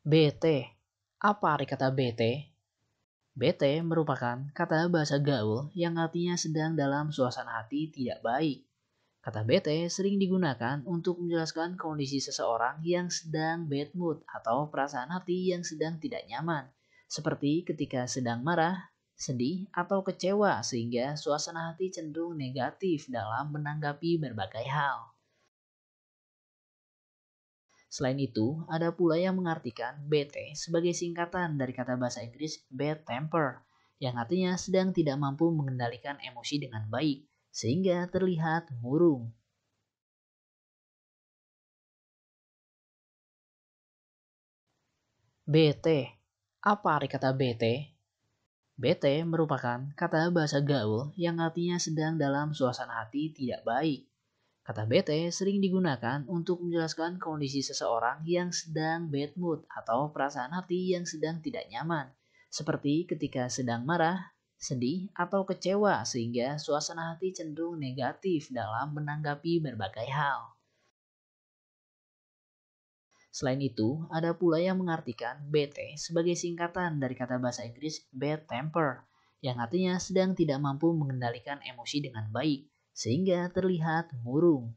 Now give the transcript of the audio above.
BT. Apa arti kata BT? BT merupakan kata bahasa gaul yang artinya sedang dalam suasana hati tidak baik. Kata BT sering digunakan untuk menjelaskan kondisi seseorang yang sedang bad mood atau perasaan hati yang sedang tidak nyaman, seperti ketika sedang marah, sedih, atau kecewa sehingga suasana hati cenderung negatif dalam menanggapi berbagai hal. Selain itu, ada pula yang mengartikan BT sebagai singkatan dari kata bahasa Inggris bad temper, yang artinya sedang tidak mampu mengendalikan emosi dengan baik, sehingga terlihat murung. BT. Apa arti kata BT? BT merupakan kata bahasa gaul yang artinya sedang dalam suasana hati tidak baik. Kata bete sering digunakan untuk menjelaskan kondisi seseorang yang sedang bad mood atau perasaan hati yang sedang tidak nyaman, seperti ketika sedang marah, sedih, atau kecewa sehingga suasana hati cenderung negatif dalam menanggapi berbagai hal. Selain itu, ada pula yang mengartikan BT sebagai singkatan dari kata bahasa Inggris bad temper, yang artinya sedang tidak mampu mengendalikan emosi dengan baik sehingga terlihat murung.